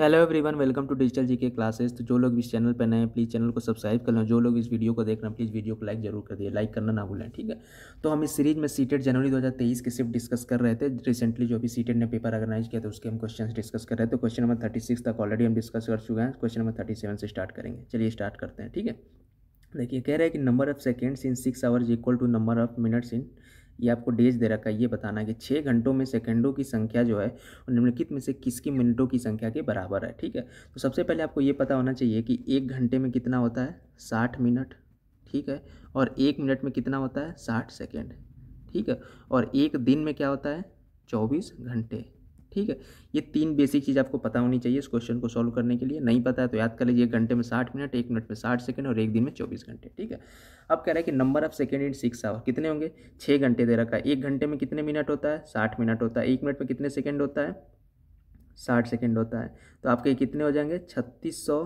hello everyone welcome to digital GK classes तो जो लोग इस चैनल पर नए हैं प्लीज़ चैनल को सब्सक्राइब कर लें जो लोग इस वीडियो को देख रहे हैं प्लीज़ वीडियो को लाइक जरूर कर दिए लाइक करना ना भूलें ठीक है तो हम इस सीरीज में सीटेड जनवरी 2023 के सिर्फ डिस्कस कर रहे थे रिसेंटली जो भी सीटेड ने पेपर ऑर्गेनाइज किया था उसके हम क्वेश्चन डिस्कस कर रहे थे क्वेश्चन नंबर थर्टी तक ऑलरेडी हम डिस्कस कर चुके हैं क्वेश्चन नंबर थर्टी से स्टार्ट करेंगे चलिए स्टार्ट करते हैं ठीक है देखिए कह रहे हैं कि number of seconds in six hours equal to number of minutes in ये आपको डेज दे रखा है ये बताना कि छः घंटों में सेकेंडों की संख्या जो है निम्नलिखित में से किसकी मिनटों की संख्या के बराबर है ठीक है तो सबसे पहले आपको ये पता होना चाहिए कि एक घंटे में कितना होता है साठ मिनट ठीक है और एक मिनट में कितना होता है साठ सेकेंड ठीक है और एक दिन में क्या होता है चौबीस घंटे ठीक है ये तीन बेसिक चीज़ आपको पता होनी चाहिए इस क्वेश्चन को सॉल्व करने के लिए नहीं पता है तो याद कर लीजिए घंटे में साठ मिनट एक मिनट में साठ सेकंड और एक दिन में चौबीस घंटे ठीक है अब कह रहा है कि number of second in six hour कितने होंगे छः घंटे दे रखा है एक घंटे में कितने मिनट होता है साठ मिनट होता है एक मिनट में कितने सेकेंड होता है साठ सेकेंड होता है तो आपके कितने हो जाएंगे छत्तीस सौ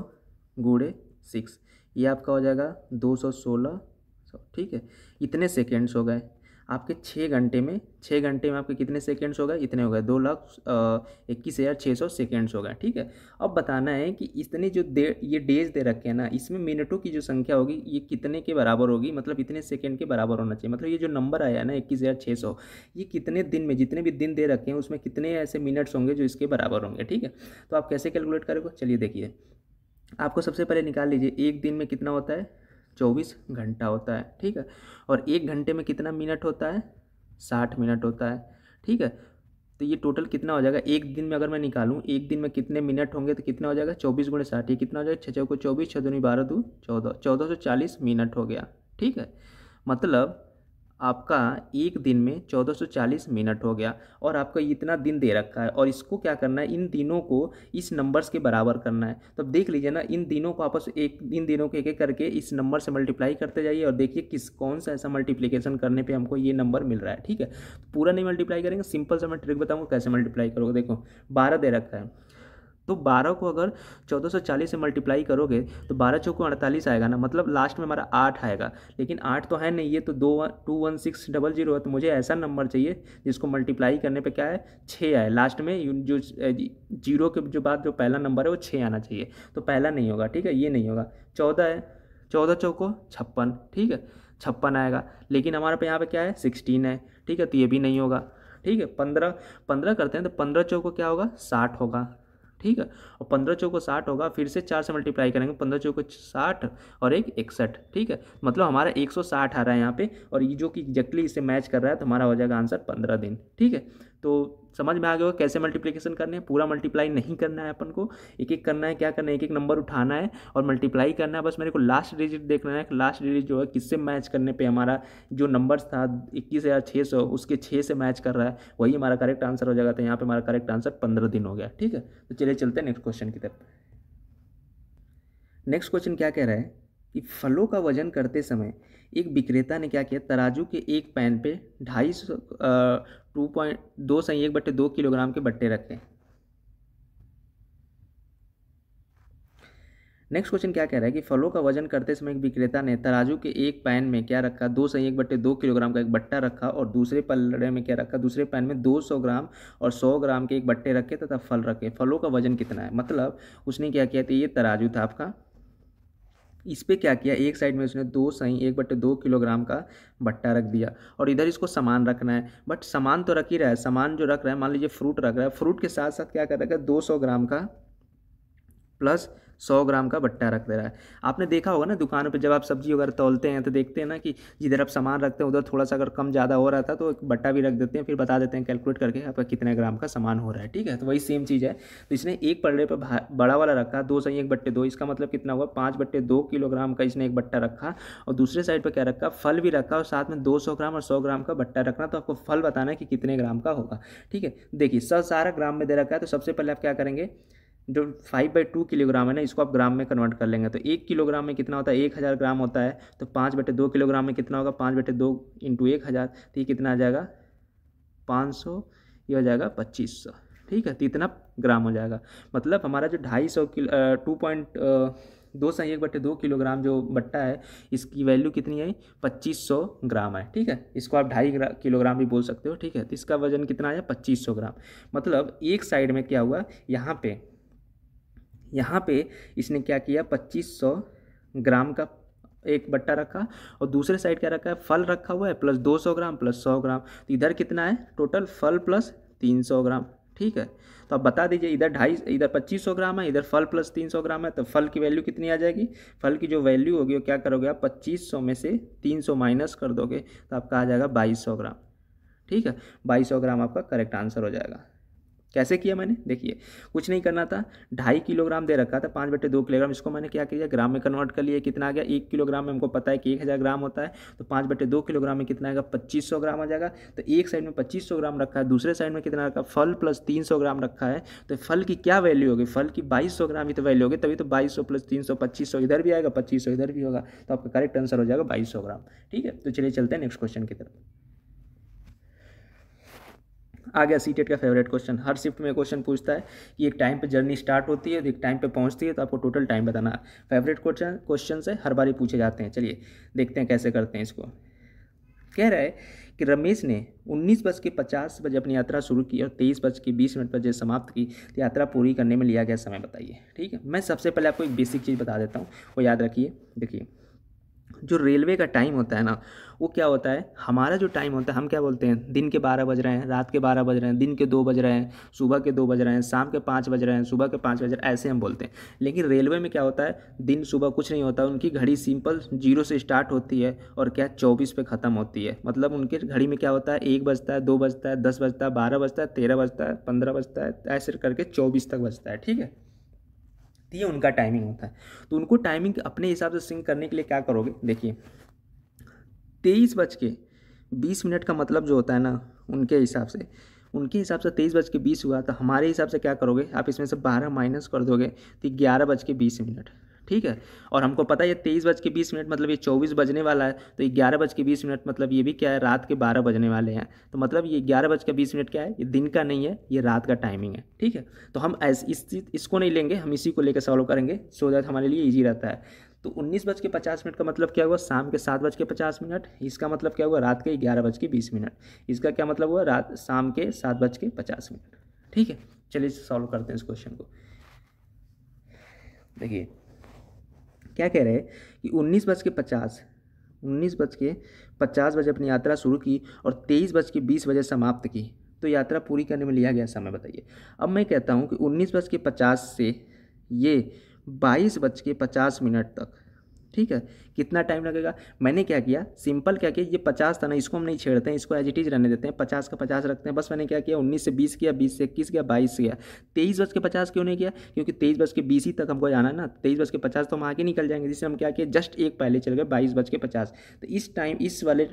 सिक्स ये आपका हो जाएगा दो सौ सोलह ठीक है इतने सेकेंड्स हो गए आपके छः घंटे में छः घंटे में आपके कितने सेकेंड्स हो गए इतने हो गए दो लाख इक्कीस हज़ार छः सौ सेकेंड्स हो गए ठीक है अब बताना है कि इतने जो दे ये डेज दे रखे हैं ना इसमें मिनटों की जो संख्या होगी ये कितने के बराबर होगी मतलब इतने सेकेंड के बराबर होना चाहिए मतलब ये जो नंबर आया ना इक्कीस हज़ार छः सौ ये कितने दिन में जितने भी दिन दे रखे हैं उसमें कितने ऐसे मिनट्स होंगे जो इसके बराबर होंगे ठीक है तो आप कैसे कैलकुलेट करोगे चलिए देखिए आपको सबसे पहले निकाल लीजिए एक दिन में कितना होता है चौबीस घंटा होता है ठीक है और एक घंटे में कितना मिनट होता है साठ मिनट होता है ठीक है तो ये टोटल कितना हो जाएगा एक दिन में अगर मैं निकालूं एक दिन में कितने मिनट होंगे तो कितना हो जाएगा चौबीस गुणे साठ ये कितना हो जाएगा छः को चौबीस छः दूनी बारह दो चौदह चौदह सौ चालीस मिनट हो गया ठीक है मतलब आपका एक दिन में 1440 मिनट हो गया और आपका इतना दिन दे रखा है और इसको क्या करना है इन दिनों को इस नंबर्स के बराबर करना है तो देख लीजिए ना इन दिनों को आपस एक इन दिनों को एक एक करके इस नंबर से मल्टीप्लाई करते जाइए और देखिए किस कौन सा ऐसा मल्टीप्लीकेशन करने पर हमको ये नंबर मिल रहा है ठीक है पूरा नहीं मल्टीप्लाई करेंगे सिंपल से मैं ट्रिक बताऊँगा कैसे मल्टीप्लाई करोगे देखो बारह दे रखा है तो 12 को अगर 1440 से मल्टीप्लाई करोगे तो बारह चौको अड़तालीस आएगा ना मतलब लास्ट में हमारा आठ आएगा लेकिन आठ तो है नहीं ये तो दो one two one six double zero है तो मुझे ऐसा नंबर चाहिए जिसको मल्टीप्लाई करने पे क्या है छः आए लास्ट में जो जीरो के जो बाद जो पहला नंबर है वो छः आना चाहिए तो पहला नहीं होगा ठीक है ये नहीं होगा चौदह है चौदह चौको छप्पन ठीक है छप्पन आएगा लेकिन हमारे पे यहाँ पे क्या है सिक्सटीन है ठीक है तो ये भी नहीं होगा ठीक है पंद्रह पंद्रह करते हैं तो पंद्रह चौको क्या होगा साठ होगा ठीक है और पंद्रह चौको साठ होगा फिर से चार से मल्टीप्लाई करेंगे पंद्रह चौको साठ और एक इकसठ ठीक है मतलब हमारा एक सौ साठ आ रहा है यहाँ पे और ये जो कि एक्जैक्टली इसे मैच कर रहा है तो हमारा हो जाएगा आंसर पंद्रह दिन ठीक है तो समझ में आ गया कैसे मल्टीप्लिकेशन करने है पूरा मल्टीप्लाई नहीं करना है अपन को एक एक करना है क्या करना है एक एक नंबर उठाना है और मल्टीप्लाई करना है बस मेरे को लास्ट डिजिट देखना है लास्ट डिजिट जो है किससे मैच करने पे हमारा जो नंबर्स था इक्कीस हज़ार छः सौ उसके छः से मैच कर रहा है वही हमारा करेक्ट आंसर हो जाएगा तो यहाँ पर हमारा करेक्ट आंसर पंद्रह दिन हो गया ठीक है तो चलिए चलते हैं नेक्स्ट क्वेश्चन की तरफ नेक्स्ट क्वेश्चन क्या कह रहा है कि फलों का वजन करते समय एक विक्रेता ने क्या किया तराजू के एक पैन पे ढाई सौ टू पॉइंट दो सही एक बट्टे दो किलोग्राम के बट्टे रखे नेक्स्ट क्वेश्चन क्या कह रहा है कि फलों का वजन करते समय एक विक्रेता ने तराजू के एक पैन में क्या रखा दो सही एक बट्टे दो किलोग्राम का एक बट्टा रखा और दूसरे पलड़े में क्या रखा दूसरे पैन में दो सौ ग्राम और सौ ग्राम के एक बट्टे रखे तथा फल रखे फलों का वजन कितना है मतलब उसने क्या किया था तो ये तराजू था आपका इस पर क्या किया एक साइड में उसने दो सही एक बट्टे दो किलोग्राम का भट्टा रख दिया और इधर इसको सामान रखना है बट सामान तो रख ही रहा है सामान जो रख रहा है मान लीजिए फ्रूट रख रहा है फ्रूट के साथ साथ क्या कर रखा है दो सौ ग्राम का प्लस सौ ग्राम का बट्टा रख दे रहा है आपने देखा होगा ना दुकानों पर जब आप सब्जी वगैरह तोलते हैं तो देखते हैं ना कि जिधर आप सामान रखते हैं उधर थोड़ा सा अगर कम ज़्यादा हो रहा था तो एक बट्टा भी रख देते हैं फिर बता देते हैं कैलकुलेट करके आपका कितने ग्राम का सामान हो रहा है ठीक है तो वही सेम चीज़ है तो इसने एक पलड़े पर बड़ा वाला रखा दो सही एक बट्टे दो इसका मतलब कितना हुआ पाँच बट्टे दो किलोग्राम का इसने एक बट्टा रखा और दूसरे साइड पर क्या रखा फल भी रखा और साथ में दो ग्राम और सौ ग्राम का बट्टा रखना तो आपको फल बताना है कि कितने ग्राम का होगा ठीक है देखिए सौ सारा ग्राम में दे रखा है तो सबसे पहले आप क्या करेंगे जो फाइव बाई टू किलोग्राम है ना इसको आप ग्राम में कन्वर्ट कर लेंगे तो एक किलोग्राम में कितना होता है एक हज़ार ग्राम होता है तो पाँच बटे दो किलोग्राम में कितना होगा पाँच बटे दो इंटू एक हज़ार तो ये कितना आ जाएगा पाँच सौ ये हो जाएगा पच्चीस सौ ठीक है तो इतना ग्राम हो जाएगा मतलब हमारा जो ढाई सौ किलो टू पॉइंट दो सौ एक बटे दो किलोग्राम जो बट्टा है इसकी वैल्यू कितनी आई पच्चीस सौ ग्राम है ठीक है इसको आप ढाई किलोग्राम भी बोल सकते हो ठीक है तो इसका वजन कितना आया पच्चीस सौ ग्राम मतलब एक साइड में क्या हुआ यहाँ पे यहाँ पे इसने क्या किया 2500 ग्राम का एक बट्टा रखा और दूसरे साइड क्या रखा है फल रखा हुआ है प्लस 200 ग्राम प्लस 100 ग्राम तो इधर कितना है टोटल फल प्लस 300 ग्राम ठीक है तो आप बता दीजिए इधर ढाई इधर 2500 ग्राम है इधर फल प्लस 300 ग्राम है तो फल की वैल्यू कितनी आ जाएगी फल की जो वैल्यू होगी वो क्या करोगे आप 2500 में से 300 माइनस कर दोगे तो आपका आ जाएगा 2200 ग्राम ठीक है 2200 ग्राम आपका करेक्ट आंसर हो जाएगा कैसे किया मैंने देखिए कुछ नहीं करना था ढाई किलोग्राम दे रखा था पाँच बटे दो किलोग्राम इसको मैंने क्या किया ग्राम में कन्वर्ट कर लिया कितना आ गया एक किलोग्राम में हमको पता है कि एक हज़ार ग्राम होता है तो पाँच बटे दो किलोग्राम में कितना आएगा पच्चीस सौ ग्राम आ जाएगा तो एक साइड में पच्चीस सौ ग्राम रखा है दूसरे साइड में कितना रखा फल प्लस तीन सौ ग्राम रखा है तो फल की क्या वैल्यू होगी फल की बाईस सौ ग्राम ही तो वैल्यू होगी तभी तो बाईस सौ प्लस तीन सौ पच्चीस सौ इधर भी आएगा पच्चीस सौ इधर भी होगा तो आपका करेक्ट आंसर हो जाएगा बाईस सौ ग्राम ठीक है तो चलिए चलते हैं नेक्स्ट क्वेश्चन की तरफ आ गया सीटेट e का फेवरेट क्वेश्चन हर शिफ्ट में क्वेश्चन पूछता है कि एक टाइम पे जर्नी स्टार्ट होती है एक टाइम पे पहुंचती है तो आपको टोटल टाइम बताना फेवरेट क्वेश्चन क्वेश्चन से हर बार ही पूछे जाते हैं चलिए देखते हैं कैसे करते हैं इसको कह रहा है कि रमेश ने उन्नीस बज के पचास बजे अपनी यात्रा शुरू की और तेईस बज के बीस मिनट पर जो समाप्त की तो यात्रा पूरी करने में लिया गया समय बताइए ठीक है मैं सबसे पहले आपको एक बेसिक चीज़ बता देता हूँ वो याद रखिए देखिए जो रेलवे का टाइम होता है ना वो क्या होता है हमारा जो टाइम होता है हम क्या बोलते हैं दिन के बारह बज रहे हैं रात के बारह बज रहे हैं दिन के दो बज रहे हैं सुबह के दो बज रहे हैं शाम के पाँच बज रहे हैं सुबह के पाँच बज रहे हैं ऐसे हम बोलते हैं लेकिन रेलवे में क्या होता है दिन सुबह कुछ नहीं होता उनकी घड़ी सिंपल जीरो से स्टार्ट होती है और क्या चौबीस पे ख़त्म होती है मतलब उनके घड़ी में क्या होता है एक बजता है दो बजता है दस बजता है बारह बजता है तेरह बजता है पंद्रह बजता है ऐसे करके चौबीस तक बजता है ठीक है तो ये उनका टाइमिंग होता है तो उनको टाइमिंग अपने हिसाब से सिंक करने के लिए क्या करोगे देखिए तेईस बज के बीस मिनट का मतलब जो होता है ना उनके हिसाब से उनके हिसाब से तेईस बज के बीस हुआ तो हमारे हिसाब से क्या करोगे आप इसमें से बारह माइनस कर दोगे तो ग्यारह बज के बीस मिनट ठीक है और हमको पता है तेईस बज के बीस मिनट मतलब ये चौबीस बजने वाला है तो ये ग्यारह बज के बीस मिनट मतलब ये भी क्या है रात के बारह बजने वाले हैं तो मतलब ये ग्यारह बज के बीस मिनट क्या है ये दिन का नहीं है ये रात का टाइमिंग है ठीक है तो हम ऐसे इस इसको नहीं लेंगे हम इसी को लेकर सॉल्व करेंगे सो दैट हमारे लिए ईजी रहता है तो उन्नीस बज के पचास मिनट का मतलब क्या हुआ शाम के सात बज के पचास मिनट इसका मतलब क्या हुआ रात के ग्यारह बज के बीस मिनट इसका क्या मतलब हुआ रात शाम के सात बज के पचास मिनट ठीक है चलिए सॉल्व करते हैं इस क्वेश्चन को देखिए क्या कह रहे हैं कि उन्नीस बज के पचास उन्नीस बज के पचास बजे अपनी यात्रा शुरू की और तेईस बज के बीस बजे समाप्त की तो यात्रा पूरी करने में लिया गया समय बताइए अब मैं कहता हूँ कि उन्नीस बज के पचास से ये बाईस बज के पचास मिनट तक ठीक है कितना टाइम लगेगा मैंने क्या किया सिंपल क्या किया ये पचास था ना इसको हम नहीं छेड़ते हैं इसको एज इट इज रहने देते हैं पचास का पचास रखते हैं बस मैंने क्या किया उन्नीस से बीस किया बीस से इक्कीस किया बाईस गया तेईस बज के पचास क्यों नहीं किया क्योंकि तेईस बज के बीस ही तक हमको जाना है ना तेईस बज के पचास तो हम आगे निकल जाएंगे जिससे हम क्या किया जस्ट एक पहले चल गए बाईस बज के पचास तो इस टाइम इस वाले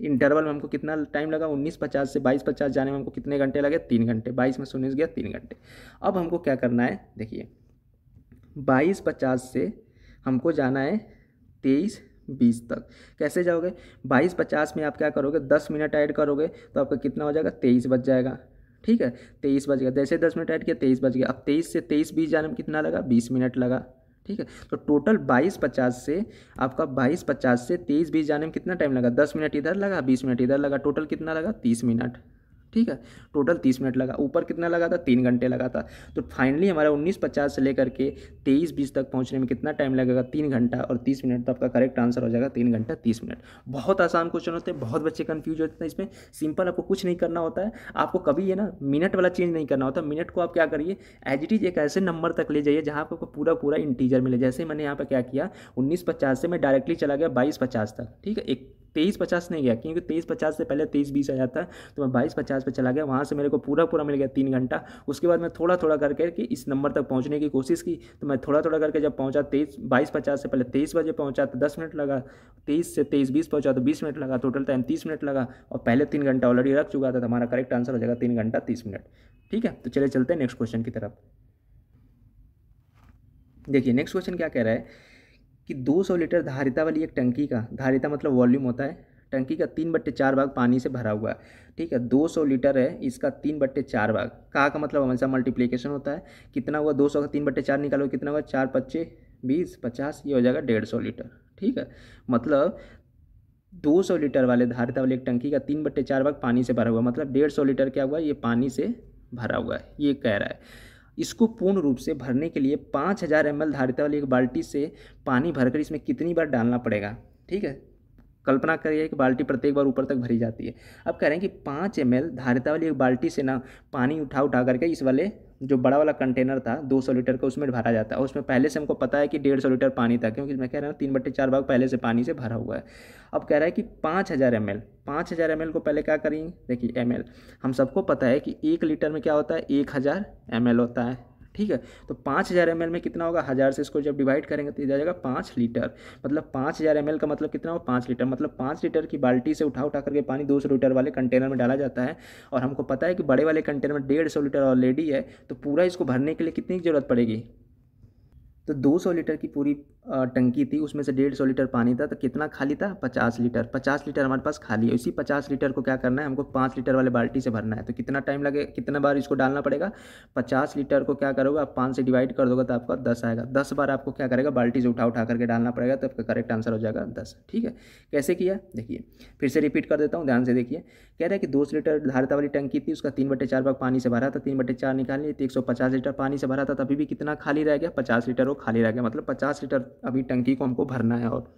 इंटरवल में हमको कितना टाइम लगा उन्नीस पचास से बाईस पचास जाने में हमको कितने घंटे लगे तीन घंटे बाईस में सुनीस उन्नीस गया तीन घंटे अब हमको क्या करना है देखिए बाईस पचास से हमको जाना है तेईस बीस तक कैसे जाओगे बाईस पचास में आप क्या करोगे दस मिनट ऐड करोगे तो आपका कितना हो जाएगा तेईस बज जाएगा ठीक है तेईस बज गया जैसे दस मिनट ऐड किया तेईस बज गया अब तेईस से तेईस बीस जाने में कितना लगा बीस मिनट लगा ठीक है तो टोटल बाईस पचास से आपका बाईस पचास से तेईस बीस जाने में कितना टाइम लगा दस मिनट इधर लगा बीस मिनट इधर लगा टोटल कितना लगा तीस मिनट ठीक है टोटल तीस मिनट लगा ऊपर कितना लगा था तीन घंटे लगा था तो फाइनली हमारा उन्नीस पचास से लेकर के तेईस बीस तक पहुंचने में कितना टाइम लगेगा तीन घंटा और तीस मिनट तो आपका करेक्ट आंसर हो जाएगा तीन घंटा तीस मिनट बहुत आसान क्वेश्चन होते हैं बहुत बच्चे कन्फ्यूज होते हैं इसमें सिंपल आपको कुछ नहीं करना होता है आपको कभी ये ना मिनट वाला चेंज नहीं करना होता मिनट को आप क्या करिए एज इट इज़ एक ऐसे नंबर तक ले जाइए जहाँ आपको पूरा पूरा इंटीजर मिले जैसे मैंने यहाँ पर क्या किया उन्नीस पचास से मैं डायरेक्टली चला गया बाईस पचास तक ठीक है एक तेईस पचास नहीं गया क्योंकि तेईस पचास से पहले तेईस बीस आ जाता है तो मैं बाईस पचास पर चला गया वहाँ से मेरे को पूरा पूरा मिल गया तीन घंटा उसके बाद मैं थोड़ा थोड़ा करके कि इस नंबर तक पहुँचने की कोशिश की तो मैं थोड़ा थोड़ा करके जब पहुँचा तेईस बाईस पचास से पहले तेईस बजे पहुँचा तो दस मिनट लगा तेईस से तेईस बीस पहुँचा तो बीस मिनट लगा टोटल टाइम तीस मिनट लगा और पहले तीन घंटा ऑलरेडी रख चुका था तो हमारा करेक्ट आंसर हो जाएगा तीन घंटा तीस मिनट ठीक है तो चले चलते हैं नेक्स्ट क्वेश्चन की तरफ देखिए नेक्स्ट क्वेश्चन क्या कह रहा है कि 200 लीटर धारिता वाली एक टंकी का धारिता मतलब वॉल्यूम होता है टंकी का तीन बट्टे चार भाग पानी से भरा हुआ है ठीक है 200 लीटर है इसका तीन बट्टे चार भाग का का मतलब हमेशा मल्टीप्लीकेशन होता है कितना हुआ 200 का तीन बट्टे चार निकालो कितना हुआ चार पच्चे बीस पचास ये हो जाएगा डेढ़ सौ लीटर ठीक है मतलब 200 लीटर वाले धारिता वाली एक टंकी का तीन बट्टे चार भाग पानी से भरा हुआ मतलब डेढ़ सौ लीटर क्या हुआ ये पानी से भरा हुआ है ये कह रहा है इसको पूर्ण रूप से भरने के लिए पाँच हज़ार एम धारिता वाली एक बाल्टी से पानी भरकर इसमें कितनी बार डालना पड़ेगा ठीक है कल्पना करिए कि बाल्टी प्रत्येक बार ऊपर तक भरी जाती है अब कह रहे हैं कि पाँच एम धारिता वाली एक बाल्टी से ना पानी उठा उठा करके इस वाले जो बड़ा वाला कंटेनर था दो सौ लीटर का उसमें भरा जाता है उसमें पहले से हमको पता है कि डेढ़ सौ लीटर पानी था क्योंकि मैं कह रहा हूँ तीन बट्टे चार भाग पहले से पानी से भरा हुआ है अब कह रहा है कि पाँच हज़ार एम एल पाँच हज़ार एम एल को पहले क्या करेंगे देखिए एम एल हम सबको पता है कि एक लीटर में क्या होता है एक हज़ार एम एल होता है ठीक है तो पाँच हज़ार एम में कितना होगा हज़ार से इसको जब डिवाइड करेंगे तो ये जाएगा पाँच लीटर मतलब पाँच हज़ार एम का मतलब कितना होगा पाँच लीटर मतलब पाँच लीटर की बाल्टी से उठा उठा करके पानी दो सौ लीटर वाले कंटेनर में डाला जाता है और हमको पता है कि बड़े वाले कंटेनर में डेढ़ सौ लीटर ऑलरेडी है तो पूरा इसको भरने के लिए कितनी ज़रूरत पड़ेगी तो दो सौ लीटर की पूरी टंकी थी उसमें से डेढ़ सौ लीटर पानी था तो कितना खाली था पचास लीटर पचास लीटर हमारे पास खाली है इसी पचास लीटर को क्या करना है हमको पाँच लीटर वाले बाल्टी से भरना है तो कितना टाइम लगे कितना बार इसको डालना पड़ेगा पचास लीटर को क्या करोगे आप पाँच से डिवाइड कर दोगे तो आपका दस आएगा दस बार आपको क्या करेगा बाल्टी से उठा उठा करके डालना पड़ेगा तो आपका करेक्ट आंसर हो जाएगा दस ठीक है कैसे किया देखिए फिर से रिपीट कर देता हूँ ध्यान से देखिए कह रहा है कि दो लीटर धारता वाली टंकी थी उसका तीन बटे चार भाग पानी से भरा था तीन बटे चार निकाल लिए एक लीटर पानी से भरा था तभी भी कितना खाली रह गया पचास लीटर वो खाली रह गया मतलब पचास लीटर अभी टंकी को हमको भरना है और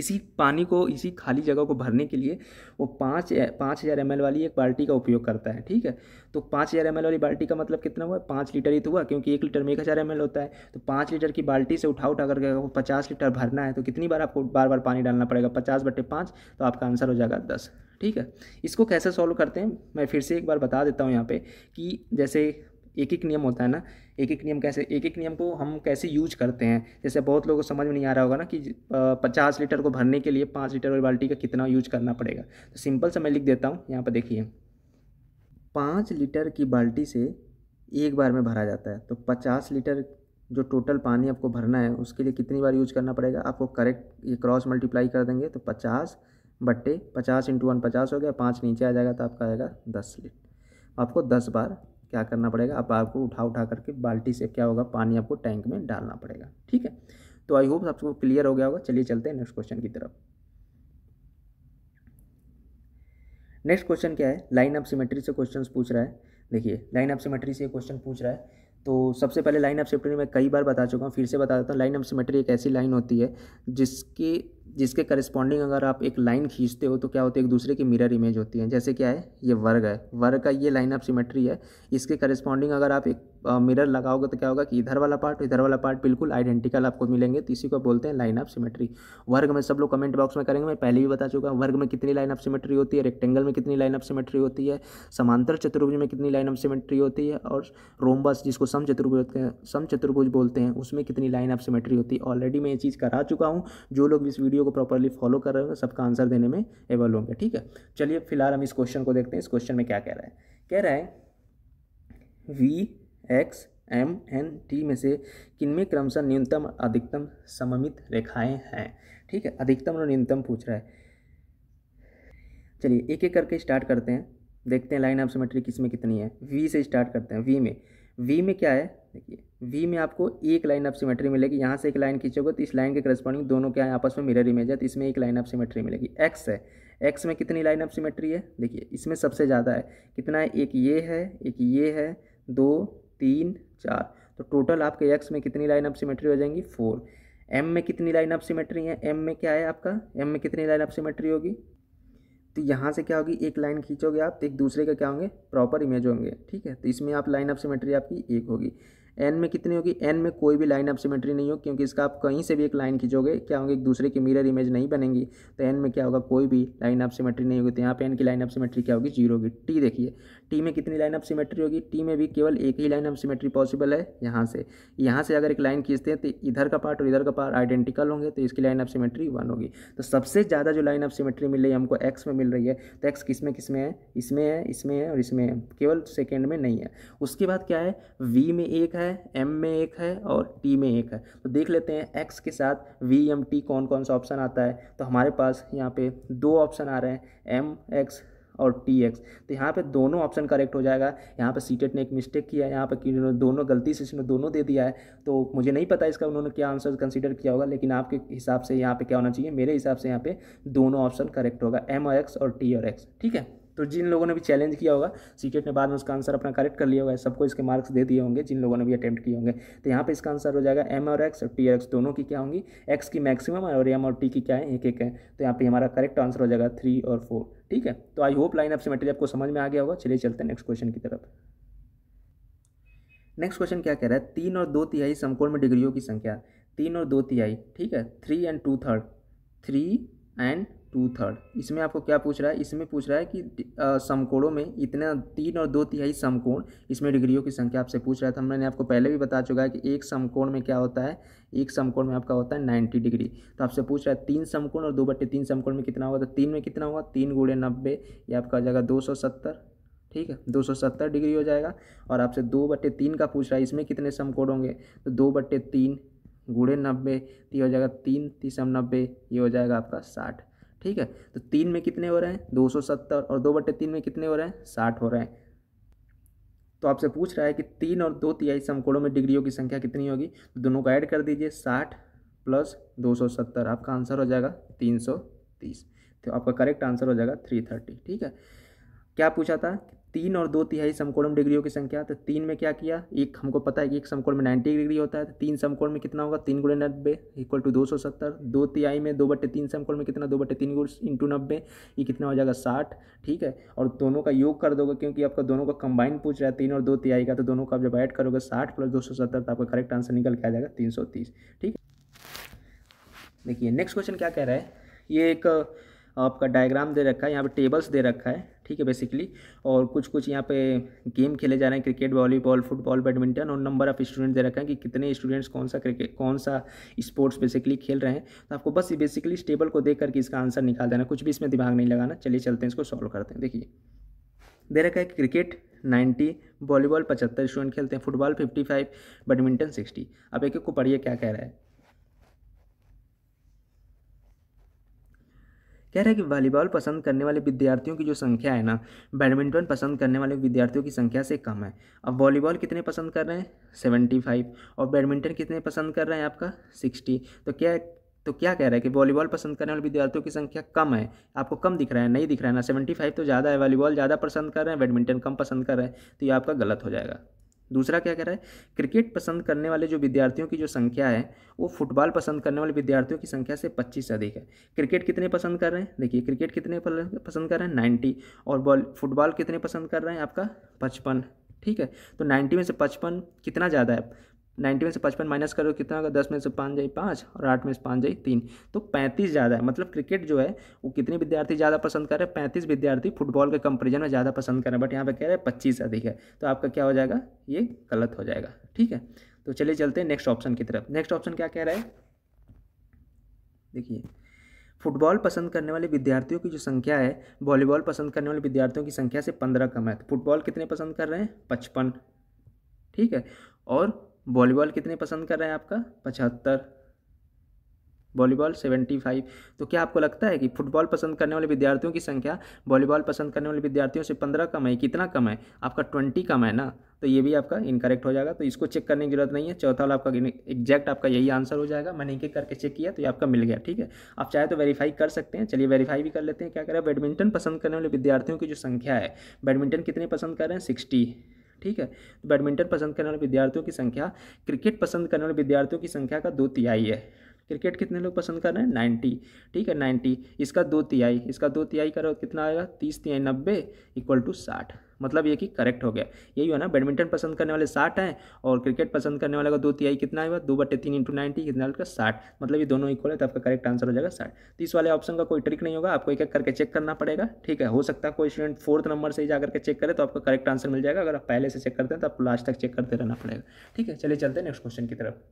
इसी पानी को इसी खाली जगह को भरने के लिए वो पाँच पाँच हज़ार एम वाली एक बाल्टी का उपयोग करता है ठीक है तो पाँच हज़ार एम वाली बाल्टी का मतलब कितना हुआ पाँच लीटर ही तो हुआ क्योंकि एक लीटर में एक हज़ार एम होता है तो पाँच लीटर की बाल्टी से उठा उठा करके वो पचास लीटर भरना है तो कितनी बार आपको बार बार पानी डालना पड़ेगा पचास बटे पाँच तो आपका आंसर हो जाएगा दस ठीक है इसको कैसे सॉल्व करते हैं मैं फिर से एक बार बता देता हूँ यहाँ पर कि जैसे एक एक नियम होता है ना एक एक नियम कैसे एक एक नियम को हम कैसे यूज करते हैं जैसे बहुत लोगों को समझ में नहीं आ रहा होगा ना कि पचास लीटर को भरने के लिए पाँच लीटर वाली बाल्टी का कितना यूज करना पड़ेगा तो सिंपल से मैं लिख देता हूँ यहाँ पर देखिए पाँच लीटर की बाल्टी से एक बार में भरा जाता है तो पचास लीटर जो टोटल पानी आपको भरना है उसके लिए कितनी बार यूज करना पड़ेगा आपको करेक्ट ये क्रॉस मल्टीप्लाई कर देंगे तो पचास बट्टे पचास इंटू वन पचास हो गया पाँच नीचे आ जाएगा तो आपका आएगा दस लीटर आपको दस बार क्या करना पड़ेगा अब आपको उठा उठा करके बाल्टी से क्या होगा पानी आपको टैंक में डालना पड़ेगा ठीक है तो आई होप आपको क्लियर हो गया होगा चलिए चलते हैं नेक्स्ट क्वेश्चन की तरफ नेक्स्ट क्वेश्चन क्या है लाइन ऑफ सिमेट्री से क्वेश्चन पूछ रहा है देखिए लाइन ऑफ सिमेट्री से क्वेश्चन पूछ रहा है तो सबसे पहले लाइन ऑफ सिमेट्री मैं कई बार बता चुका हूँ फिर से बता देता हूँ लाइन ऑफ सिमेट्री एक ऐसी लाइन होती है जिसके जिसके करस्पॉन्डिंग अगर आप एक लाइन खींचते हो तो क्या होती है एक दूसरे की मिरर इमेज होती है जैसे क्या है ये वर्ग है वर्ग का ये लाइन ऑफ सिमेट्री है इसके करस्पॉन्डिंग अगर आप एक मिरर लगाओगे तो क्या होगा कि इधर वाला पार्ट इधर वाला पार्ट बिल्कुल आइडेंटिकल आपको मिलेंगे तो इसी को बोलते हैं लाइन ऑफ सिमेट्री वर्ग में सब लोग कमेंट बॉक्स में करेंगे मैं पहले भी बता चुका हूँ वर्ग में कितनी लाइन ऑफ सिमेट्री होती है रेक्टेंगल में कितनी लाइन ऑफ सिमेट्री होती है समांतर चतुर्भुज में कितनी लाइन ऑफ सिमेट्री होती है और रोमबस जिसको सम चतुर्भुज सम चतुर्भुज बोलते हैं उसमें कितनी लाइन ऑफ सिमेट्री होती है ऑलरेडी मैं ये चीज़ करा चुका हूँ जो लोग इस वीडियो वीडियो को प्रॉपरली फॉलो कर रहे हो सबका आंसर देने में एवल होंगे ठीक है चलिए फिलहाल हम इस क्वेश्चन को देखते हैं इस क्वेश्चन में क्या कह रहा है कह रहा है V X M N T में से किनमें क्रमशः न्यूनतम अधिकतम सममित रेखाएं हैं ठीक है अधिकतम और न्यूनतम पूछ रहा है चलिए एक एक करके स्टार्ट करते हैं देखते हैं लाइन ऑफ सिमेट्री किस में कितनी है वी से स्टार्ट करते हैं वी में वी में क्या है देखिए वी में आपको एक लाइन ऑफ सिमेट्री मिलेगी यहाँ से एक लाइन खींचोगे तो इस लाइन के करस्पॉन्डिंग दोनों के आपस में मिरर इमेज है तो इसमें एक लाइन ऑफ सिमेट्री मिलेगी एक्स है एक्स में कितनी लाइन ऑफ सिमेट्री है देखिए इसमें सबसे ज़्यादा है कितना है एक ये है एक ये है दो तीन चार तो टोटल आपके एक्स में कितनी लाइन ऑफ सिमेट्री हो जाएंगी फोर एम में कितनी लाइन ऑफ सिमेट्री है एम में क्या है आपका एम में कितनी लाइन ऑफ सिमेट्री होगी तो यहाँ से क्या होगी एक लाइन खींचोगे आप तो एक दूसरे के क्या होंगे प्रॉपर इमेज होंगे ठीक है तो इसमें आप लाइन ऑफ सिमेट्री आपकी एक होगी एन में कितनी होगी एन में कोई भी लाइन अब सिमेट्री नहीं हो क्योंकि इसका आप कहीं से भी एक लाइन खींचोगे क्या होंगे एक दूसरे की मिरर इमेज नहीं बनेंगी तो एन में क्या होगा कोई भी लाइन अब सिमेट्री नहीं होगी तो यहाँ पे एन की लाइन अब सिमेट्री क्या होगी जीरो होगी टी देखिए टी में कितनी लाइन ऑफ सिमेट्री होगी टी में भी केवल एक ही लाइन ऑफ सिमेट्री पॉसिबल है यहाँ से यहाँ से अगर एक लाइन खींचते हैं तो इधर का पार्ट और इधर का पार्ट आइडेंटिकल होंगे तो इसकी लाइन ऑफ सिमेट्री वन होगी तो सबसे ज़्यादा जो लाइन ऑफ सिमेट्री मिल रही है हमको एक्स में मिल रही है तो एक्स किस में किस में है इसमें है इसमें है और इसमें है केवल सेकेंड में नहीं है उसके बाद क्या है वी में एक है एम में एक है और टी में एक है तो देख लेते हैं एक्स के साथ वी एम टी कौन कौन सा ऑप्शन आता है तो हमारे पास यहाँ पे दो ऑप्शन आ रहे हैं एम एक्स और टी एक्स तो यहाँ पे दोनों ऑप्शन करेक्ट हो जाएगा यहाँ पे सीटेट e ने एक मिस्टेक किया है यहाँ पर उन्होंने दोनों गलती से इसमें दोनों दे दिया है तो मुझे नहीं पता इसका उन्होंने क्या आंसर कंसिडर किया होगा लेकिन आपके हिसाब से यहाँ पर क्या होना चाहिए मेरे हिसाब से यहाँ पर दोनों ऑप्शन करेक्ट होगा एम और एक्स और टी और एक्स ठीक है तो जिन लोगों ने भी चैलेंज किया होगा सीकेट ने बाद में उसका आंसर अपना करेक्ट कर लिया होगा सबको इसके मार्क्स दे दिए होंगे जिन लोगों ने भी अटैम्प्ट किए होंगे तो यहाँ पे इसका आंसर हो जाएगा एम और एक्स और टी एक्स दोनों की क्या होंगी एक्स की मैक्सिमम और एम और टी की क्या है एक एक है तो यहाँ पे हमारा करेक्ट आंसर हो जाएगा थ्री और फोर ठीक है तो I hope line of symmetry आपको समझ में आ गया होगा चलिए चलते हैं नेक्स्ट क्वेश्चन की तरफ नेक्स्ट क्वेश्चन क्या कह रहा है तीन और दो तिहाई समकोण में डिग्रियों की संख्या तीन और दो तिहाई ठीक है three and two third three and two third इसमें आपको क्या पूछ रहा है इसमें पूछ रहा है कि समकोणों में इतना तीन और दो तिहाई समकोण इसमें डिग्रियों की संख्या आपसे पूछ रहा था मैंने आपको पहले भी बता चुका है कि एक समकोण में क्या होता है एक समकोण में आपका होता है नाइन्टी डिग्री तो आपसे पूछ रहा है तीन समकोण और दो बट्टे तीन समकोण में कितना होगा तो तीन में कितना होगा तीन गुड़े नब्बे ये आपका हो जाएगा दो सौ सत्तर ठीक है सत्तर डिग्री हो जाएगा और आपसे दो बट्टे तीन का पूछ रहा है इसमें कितने समकोण होंगे तो दो बट्टे तीन गुड़े नब्बे तो ये हो जाएगा तीन तीसम नब्बे ये हो जाएगा आपका साठ ठीक है तो तीन में कितने हो रहे हैं दो सौ सत्तर और दो बट्टे तीन में कितने हो रहे हैं साठ हो रहे हैं तो आपसे पूछ रहा है कि तीन और दो तिहाई समकोणों में डिग्रियों की संख्या कितनी होगी तो दोनों को ऐड कर दीजिए साठ प्लस दो सौ सत्तर आपका आंसर हो जाएगा तीन सौ तीस तो आपका करेक्ट आंसर हो जाएगा थ्री थर्टी ठीक है क्या पूछा था तीन और दो तिहाई समकोणम डिग्रियों की संख्या तो तीन में क्या किया एक हमको पता है कि एक समकोण में नाइन्टी डिग्री होता है तो तीन समकोण में कितना होगा तीन गुणे नब्बे इक्वल टू दो सौ सत्तर दो तिहाई में दो बटे तीन समकोण में कितना दो बटे तीन गुण इंटू नब्बे ये कितना हो जाएगा साठ ठीक है और दोनों का योग कर दोगे क्योंकि आपका दोनों का कंबाइन पूछ रहा है तीन और दो तिहाई का तो दोनों का जब ऐड करोगे साठ प्लस दो सौ सत्तर तो आपका करेक्ट आंसर निकल के आ जाएगा तीन सौ तीस ठीक है देखिए नेक्स्ट क्वेश्चन क्या कह रहा है ये एक आपका डायग्राम दे रखा है यहाँ पे टेबल्स दे रखा है ठीक है बेसिकली और कुछ कुछ यहाँ पे गेम खेले जा रहे हैं क्रिकेट वॉलीबॉल फुटबॉल बैडमिंटन और नंबर ऑफ स्टूडेंट दे रखा है कि कितने स्टूडेंट्स कौन सा क्रिकेट कौन सा स्पोर्ट्स बेसिकली खेल रहे हैं तो आपको बस बेसिकली इस टेबल को देख करके इसका आंसर निकाल देना कुछ भी इसमें दिमाग नहीं लगाना चलिए चलते हैं इसको सॉल्व करते हैं देखिए दे रखा है क्रिकेट नाइन्टी वॉलीबॉल पचहत्तर स्टूडेंट खेलते हैं football fifty five badminton sixty अब एक एक को पढ़िए क्या कह रहा है कह रहा है कि वॉलीबॉल पसंद करने वाले विद्यार्थियों की जो संख्या है ना बैडमिंटन पसंद करने वाले विद्यार्थियों की संख्या से कम है अब वॉलीबॉल कितने पसंद कर रहे हैं सेवेंटी फाइव और बैडमिंटन कितने पसंद कर रहे हैं आपका सिक्सटी तो क्या तो क्या कह रहा है कि वॉलीबॉल पसंद करने वाले विद्यार्थियों की संख्या कम है आपको कम दिख रहा है नहीं दिख रहा है ना सेवेंटी फाइव तो ज़्यादा है वॉलीबॉल ज़्यादा पसंद कर रहे हैं बैडमिंटन कम पसंद कर रहे हैं तो ये आपका गलत हो जाएगा दूसरा क्या कह रहा है क्रिकेट पसंद करने वाले जो विद्यार्थियों की जो संख्या है वो फुटबॉल पसंद करने वाले विद्यार्थियों की संख्या से पच्चीस अधिक है क्रिकेट कितने पसंद कर रहे हैं देखिए क्रिकेट कितने पसंद कर रहे हैं नाइन्टी और बॉल फुटबॉल कितने पसंद कर रहे हैं आपका पचपन ठीक है तो नाइन्टी में से पचपन कितना ज़्यादा है नाइन्टी में से पचपन माइनस करो कितना होगा दस में से पाँच जाए पाँच और आठ में से पाँच जाए तीन तो पैंतीस ज़्यादा है मतलब क्रिकेट जो है वो कितने विद्यार्थी ज़्यादा पसंद कर रहे हैं पैंतीस विद्यार्थी फुटबॉल के कंपेरिजन में ज़्यादा पसंद कर रहे हैं बट यहाँ पे कह रहे हैं पच्चीस अधिक है तो आपका क्या हो जाएगा ये गलत हो जाएगा ठीक है तो चलिए चलते हैं नेक्स्ट ऑप्शन की तरफ नेक्स्ट ऑप्शन क्या कह रहा है देखिए फुटबॉल पसंद करने वाले विद्यार्थियों की जो संख्या है वॉलीबॉल पसंद करने वाले विद्यार्थियों की संख्या से पंद्रह कम है तो फुटबॉल कितने पसंद कर रहे हैं पचपन ठीक है और वॉलीबॉल कितने पसंद कर रहे हैं आपका पचहत्तर वॉलीबॉल सेवेंटी फाइव तो क्या आपको लगता है कि फुटबॉल पसंद करने वाले विद्यार्थियों की संख्या वॉलीबॉल पसंद करने वाले विद्यार्थियों से पंद्रह कम है कितना कम है आपका ट्वेंटी कम है ना तो ये भी आपका इनकरेक्ट हो जाएगा तो इसको चेक करने की जरूरत नहीं है चौथा वाला आपका एग्जैक्ट आपका यही आंसर हो जाएगा मैंने एक करके चेक किया तो ये आपका मिल गया ठीक है आप चाहे तो वेरीफाई कर सकते हैं चलिए वेरीफाई भी कर लेते हैं क्या करें बैडमिंटन पसंद करने वाले विद्यार्थियों की जो संख्या है बैडमिंटन कितने पसंद कर रहे हैं सिक्सटी ठीक है तो बैडमिंटन पसंद करने वाले विद्यार्थियों की संख्या क्रिकेट पसंद करने वाले विद्यार्थियों की संख्या का दो तिहाई है क्रिकेट कितने लोग पसंद कर रहे हैं नाइन्टी ठीक है नाइन्टी इसका दो तिहाई इसका दो तिहाई करो कितना आएगा तीस तिहाई नब्बे इक्वल टू साठ मतलब ये कि करेक्ट हो गया यही हुआ ना बैडमिंटन पसंद करने वाले साठ हैं और क्रिकेट पसंद करने वाले का दो तिहाई कितना हुआ दो बटे तीन इंटू नाइनटी कितना का साठ मतलब ये दोनों इक्वल है तो आपका करेक्ट आंसर हो जाएगा साठ तो इस वाले ऑप्शन का कोई ट्रिक नहीं होगा आपको एक एक करके चेक करना पड़ेगा ठीक है हो सकता है कोई स्टूडेंट फोर्थ नंबर से ही जाकर के चेक करे तो आपका करेक्ट आंसर मिल जाएगा अगर आप पहले से चेक करते हैं तो आपको लास्ट तक चेक करते रहना पड़ेगा ठीक है चलिए चलते हैं नेक्स्ट क्वेश्चन की तरफ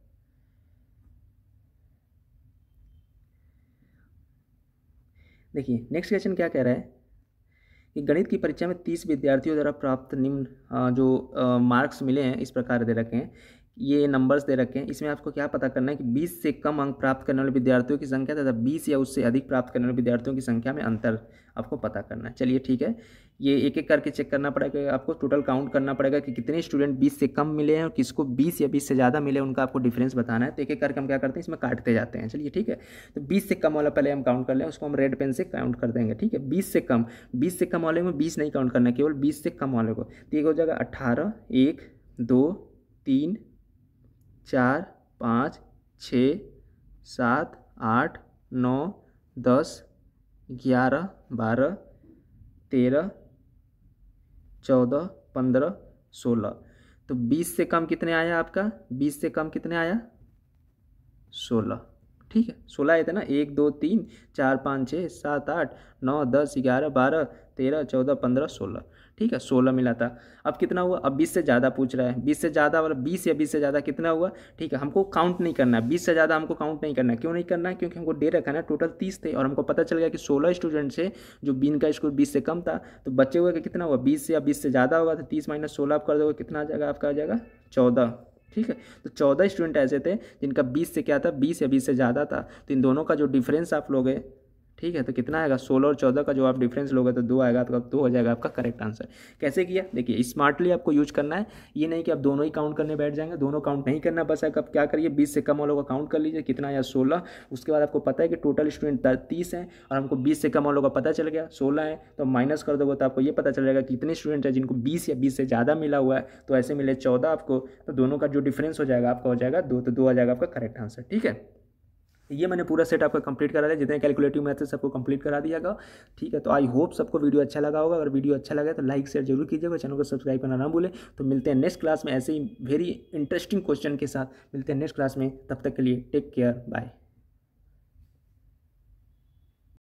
देखिए नेक्स्ट क्वेश्चन क्या कह रहा है कि गणित की परीक्षा में तीस विद्यार्थियों द्वारा प्राप्त निम्न जो मार्क्स मिले हैं इस प्रकार दे रखे हैं ये नंबर्स दे रखे हैं इसमें आपको क्या पता करना है कि 20 से कम अंक प्राप्त करने वाले विद्यार्थियों की संख्या तथा 20 या उससे अधिक प्राप्त करने वाले विद्यार्थियों की संख्या में अंतर आपको पता करना है चलिए ठीक है ये एक एक करके चेक करना पड़ेगा आपको टोटल काउंट करना पड़ेगा कि कितने स्टूडेंट बीस से कम मिले हैं और किसको बीस या बीस से ज़्यादा मिले उनका आपको डिफरेंस बताना है तो एक एक करके हम क्या करते हैं इसमें काटते जाते हैं चलिए ठीक है तो बीस से कम वाला पहले हम काउंट कर लें उसको हम रेड पेन से काउंट कर देंगे ठीक है बीस से कम बीस से कम वाले में बीस नहीं काउंट करना केवल बीस से कम वाले को तो एक हो जाएगा अट्ठारह एक दो तीन चार पाँच छ सात आठ नौ दस ग्यारह बारह तेरह चौदह पंद्रह सोलह तो बीस से कम कितने आया आपका बीस से कम कितने आया सोलह ठीक है सोलह आए थे ना एक दो तीन चार पाँच छः सात आठ नौ दस ग्यारह बारह तेरह चौदह पंद्रह सोलह ठीक है सोलह मिला था अब कितना हुआ अब बीस से ज़्यादा पूछ रहा है बीस से ज़्यादा और बीस या बीस से ज़्यादा कितना हुआ ठीक है हमको काउंट नहीं करना है बीस से ज़्यादा हमको काउंट नहीं करना है क्यों नहीं करना है क्योंकि हमको दे रखा ना टोटल तीस थे और हमको पता चल गया कि सोलह स्टूडेंट से जो बीन का स्कोर बीस से कम था तो बचे हुए का कितना हुआ बीस या बीस से ज़्यादा होगा तो तीस माइनस सोलह आप कर दोगे कितना आ जाएगा आपका आ जाएगा चौदह ठीक है तो चौदह स्टूडेंट ऐसे थे जिनका बीस से क्या था बीस या बीस से ज़्यादा था तो इन दोनों का जो डिफरेंस आप लोगे ठीक है तो कितना आएगा सोलह और चौदह का जो आप डिफरेंस लोगे तो दो आएगा तो अब दो हो जाएगा आपका करेक्ट आंसर कैसे किया देखिए स्मार्टली आपको यूज करना है ये नहीं कि आप दोनों ही काउंट करने बैठ जाएंगे दोनों काउंट नहीं करना बस है आप क्या करिए बीस से कम वालों का काउंट कर लीजिए कितना या सोलह उसके बाद आपको पता है कि टोटल स्टूडेंट तीस है और हमको बीस से कम वालों का पता चल गया सोलह है तो माइनस कर दोगे तो आपको ये पता चल जाएगा कितने स्टूडेंट है जिनको बीस या बीस से ज़्यादा मिला हुआ है तो ऐसे मिले चौदह आपको तो दोनों का जो डिफरेंस हो जाएगा आपका हो जाएगा दो तो दो आ जाएगा आपका करेक्ट आंसर ठीक है ये मैंने पूरा सेट आपका कंप्लीट करा दिया जितने कैलकुलेटिव मैथ सबको कंप्लीट करा गया ठीक है तो आई होप सबको वीडियो अच्छा लगा होगा अगर वीडियो अच्छा लगा तो लाइक शेयर जरूर कीजिएगा चैनल को सब्सक्राइब करना ना भूलें तो मिलते हैं नेक्स्ट क्लास में ऐसे ही वेरी इंटरेस्टिंग क्वेश्चन के साथ मिलते हैं नेक्स्ट क्लास में तब तक के लिए टेक केयर बाय